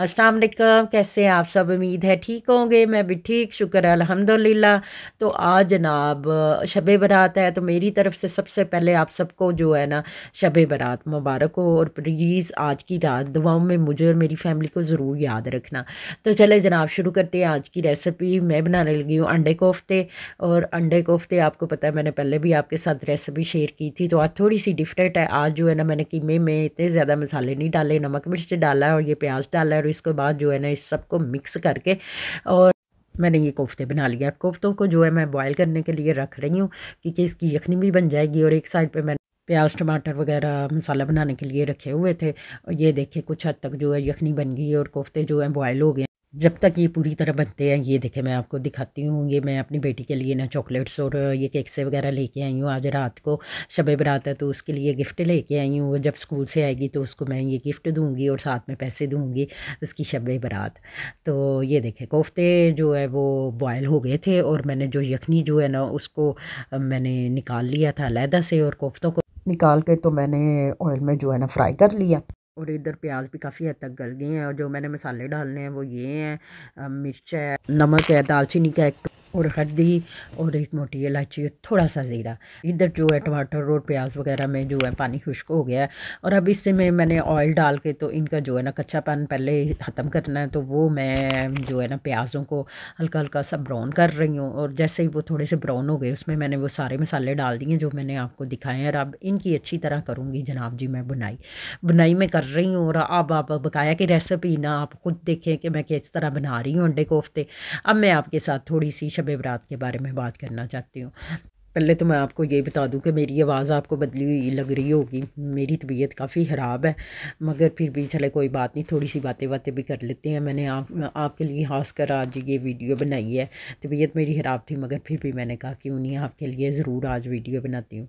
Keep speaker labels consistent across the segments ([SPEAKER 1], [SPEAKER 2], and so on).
[SPEAKER 1] अस्सलाम वालेकुम कैसे आप सब उम्मीद है ठीक होंगे मैं भी ठीक शुक्र है अल्हम्दुलिल्लाह तो आज जनाब शब बरात है तो मेरी तरफ से सबसे पहले आप सबको जो है ना शब बरात मुबारक हो और प्लीज़ आज की रात दुआओं में मुझे और मेरी फैमिली को ज़रूर याद रखना तो चले जनाब शुरू करते हैं आज की रेसिपी मैं बनाने लगी हूँ अंडे कोफ्ते और अंडे कोफ्ते आपको पता है मैंने पहले भी आपके साथ रेसिपी शेयर की थी तो आज थोड़ी सी डिफरेंट है आज जो है ना मैंने कीमे में इतने ज़्यादा मसाले नहीं डाले नमक मिर्च डाला और ये प्याज डाला और इसके बाद जो है ना इस सबको मिक्स करके और मैंने ये कोफ्ते बना लिए कोफ्तों को जो है मैं बॉयल करने के लिए रख रही हूँ क्योंकि इसकी यखनी भी बन जाएगी और एक साइड पे मैंने प्याज टमाटर वगैरह मसाला बनाने के लिए रखे हुए थे और ये देखिए कुछ हद तक जो है यखनी बन गई और कोफ्ते जो है बॉयल हो गए जब तक ये पूरी तरह बनते हैं ये देखें मैं आपको दिखाती हूँ ये मैं अपनी बेटी के लिए ना चॉकलेट्स और ये केक्स वगैरह लेके आई हूँ आज रात को शब बरात है तो उसके लिए गिफ्ट लेके आई हूँ वो जब स्कूल से आएगी तो उसको मैं ये गिफ्ट दूँगी और साथ में पैसे दूँगी उसकी शब बरात तो ये देखें कोफ्ते जो है वो बॉयल हो गए थे और मैंने जो यखनी जो है ना उसको मैंने निकाल लिया था अलहदा से और कोफ्तों को निकाल के तो मैंने ऑयल में जो है ना फ्राई कर लिया और इधर प्याज भी काफ़ी हद तक गल गए हैं और जो मैंने मसाले डालने हैं वो ये हैं मिर्च है नमक है दालचीनी का एक और हल्दी और एक मोटी इलायची और थोड़ा सा ज़ीरा इधर जो है टमाटर और प्याज वगैरह में जो है पानी खुश्क हो गया है और अब इससे में मैंने ऑयल डाल के तो इनका जो है ना कच्चापन पहले ख़त्म करना है तो वो मैं जो है ना प्याज़ों को हल्का हल्का सा ब्राउन कर रही हूँ और जैसे ही वो थोड़े से ब्राउन हो गए उसमें मैंने वो सारे मसाले डाल दिए जो मैंने आपको दिखाए हैं और अब इनकी अच्छी तरह करूँगी जनाब जी मैं बुनाई बुनाई मैं कर रही हूँ और अब आप बकाया की रेसिपी ना आप खुद देखें कि मैं किस तरह बना रही हूँ अंडे कोफ्ते अब मैं आपके साथ थोड़ी सी शब बरात के बारे में बात करना चाहती हूँ पहले तो मैं आपको ये बता दूं कि मेरी आवाज़ आपको बदली हुई लग रही होगी मेरी तबीयत काफ़ी ख़राब है मगर फिर भी चले कोई बात नहीं थोड़ी सी बातें बातें भी कर लेते हैं मैंने आप आपके लिए खास कर आज ये वीडियो बनाई है तबीयत मेरी ख़राब थी मगर फिर भी मैंने कहा क्यों नहीं आपके लिए ज़रूर आज वीडियो बनाती हूँ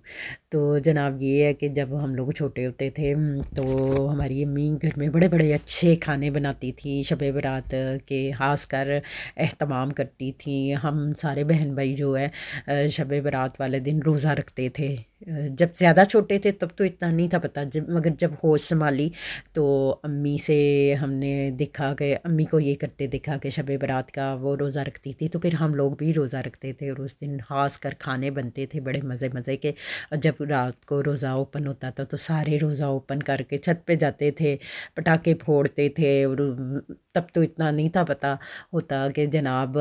[SPEAKER 1] तो जनाब ये है कि जब हम लोग छोटे होते थे तो हमारी अम्मी घर में बड़े बड़े अच्छे खाने बनाती थी शब बरात के खास कर करती थी हम सारे बहन भाई जो है शब बरात वाले दिन रोज़ा रखते थे जब ज़्यादा छोटे थे तब तो इतना नहीं था पता जब मगर जब होश संभाली तो अम्मी से हमने देखा कि अम्मी को ये करते देखा कि शब बरात का वो रोज़ा रखती थी तो फिर हम लोग भी रोज़ा रखते थे और उस दिन खास कर खाने बनते थे बड़े मज़े मज़े के जब रात को रोज़ा ओपन होता था तो सारे रोज़ा ओपन करके छत पर जाते थे पटाखे फोड़ते थे और तब तो इतना नहीं था पता होता कि जनाब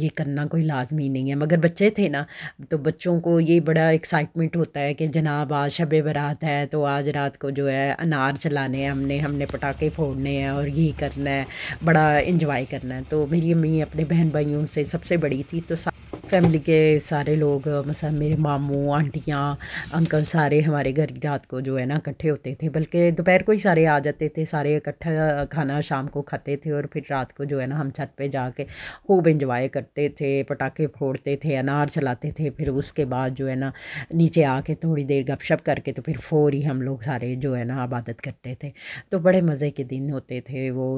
[SPEAKER 1] ये करना कोई लाजमी नहीं है मगर बच्चे थे ना तो बच्चों को ये बड़ा एक्साइटमेंट होता होता है कि जनाब आज शब बारात है तो आज रात को जो है अनार चलाने हैं हमने हमने पटाखे फोड़ने हैं और ये करना है बड़ा इंजॉय करना है तो मेरी मम्मी अपने बहन भाइयों से सबसे बड़ी थी तो फैमिली के सारे लोग मतलब मेरे मामू आंटियाँ अंकल सारे हमारे घर रात को जो है ना इकट्ठे होते थे बल्कि दोपहर को ही सारे आ जाते थे सारे इकट्ठा खाना शाम को खाते थे और फिर रात को जो है ना हम छत पे जाके खूब इंजॉय करते थे पटाखे फोड़ते थे अनार चलाते थे फिर उसके बाद जो है ना नीचे आके थोड़ी देर गपशप करके तो फिर फोर ही हम लोग सारे जो है ना आबादत करते थे तो बड़े मज़े के दिन होते थे वो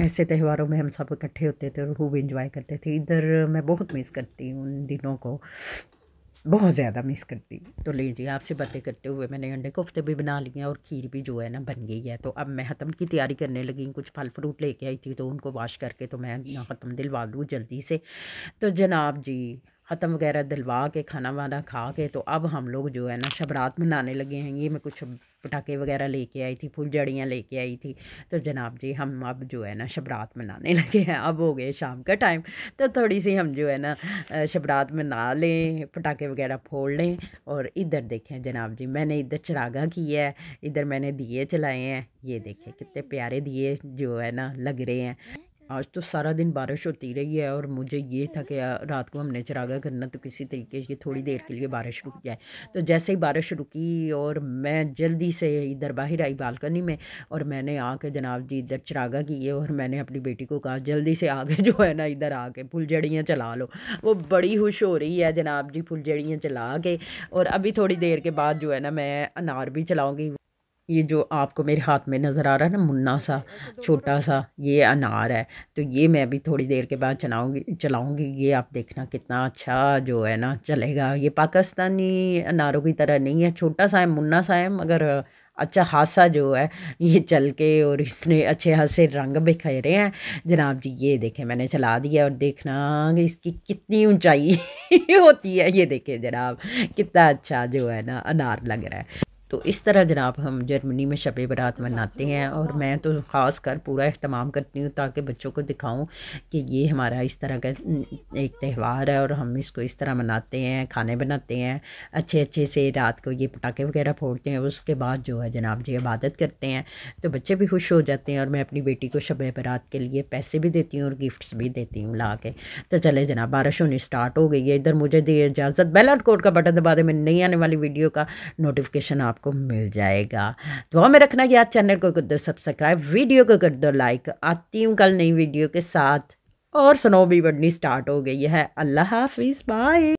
[SPEAKER 1] ऐसे त्यौहारों में हम सब इकट्ठे होते थे और खूब इंजॉय करते थे इधर मैं बहुत मिस करती हूँ उन दिनों को बहुत ज़्यादा मिस करती हूँ तो लीजिए आपसे बातें करते हुए मैंने अंडे कोफ्ते भी बना लिए और खीर भी जो है ना बन गई है तो अब मैं हतम की तैयारी करने लगी कुछ फल फ्रूट लेके आई थी तो उनको वाश करके तो मैं हतम दिलवा दूँ जल्दी से तो जनाब जी ख़त्म वगैरह दिलवा के खाना वाना खा के तो अब हम लोग जो है ना शबरात मनाने लगे हैं ये मैं कुछ पटाखे वगैरह लेके आई थी फुलझड़ियाँ लेके आई थी तो जनाब जी हम अब जो है ना शबरात मनाने लगे हैं अब हो गए शाम का टाइम तो थोड़ी सी हम जो है ना शबरात मना लें पटाखे वगैरह फोड़ लें और इधर देखें जनाब जी मैंने इधर चरागा किया है इधर मैंने दिए चलाए हैं ये देखें कितने प्यारे दिए जो है ना लग रहे हैं आज तो सारा दिन बारिश होती रही है और मुझे ये था कि रात को हमने चरागा करना तो किसी तरीके से थोड़ी देर के लिए बारिश रुक जाए तो जैसे ही बारिश रुकी और मैं जल्दी से इधर बाहर आई बालकनी में और मैंने आके जनाब जी इधर चरागा किए और मैंने अपनी बेटी को कहा जल्दी से आगे जो है ना इधर आके फुलझड़ियाँ चला लो वो बड़ी खुश हो रही है जनाब जी फुलझड़ियाँ चला के और अभी थोड़ी देर के बाद जो है ना मैं अनार भी चलाऊँगी ये जो आपको मेरे हाथ में नज़र आ रहा है ना मुन्ना सा छोटा सा ये अनार है तो ये मैं अभी थोड़ी देर के बाद चलाऊँगी चलाऊँगी ये आप देखना कितना अच्छा जो है ना चलेगा ये पाकिस्तानी अनारों की तरह नहीं है छोटा सा है मुन्ना सा है मगर अच्छा हादसा जो है ये चल के और इसने अच्छे हादसे रंग बिखेरे हैं जनाब जी ये देखें मैंने चला दिया और देखना कि इसकी कितनी ऊंचाई होती है ये देखें जनाब कितना अच्छा जो है ना अनार लग रहा है तो इस तरह जनाब हम जर्मनी में शब बरात मनाते हैं और मैं तो ख़ास कर पूरा अहतमाम करती हूँ ताकि बच्चों को दिखाऊँ कि ये हमारा इस तरह का एक त्यौहार है और हम इसको इस तरह मनाते हैं खाने बनाते हैं अच्छे अच्छे से रात को ये पटाखे वगैरह फोड़ते हैं उसके बाद जो है जनाब जी इबादत करते हैं तो बच्चे भी खुश हो जाते हैं और मैं अपनी बेटी को शब बरात के लिए पैसे भी देती हूँ और गिफ्ट्स भी देती हूँ ला के तो चले जनाब बारिश होनी स्टार्ट हो गई है इधर मुझे दी इजाज़त बेल और कोड का बटन दबा दे मैं नई आने वाली वीडियो का नोटिफिकेशन आप आपको मिल जाएगा तो हमें रखना याद चैनल को कर दो सब्सक्राइब वीडियो को कर दो लाइक आती हूँ कल नई वीडियो के साथ और स्नो भी बढ़नी स्टार्ट हो गई है अल्लाह हाफिज़ बाय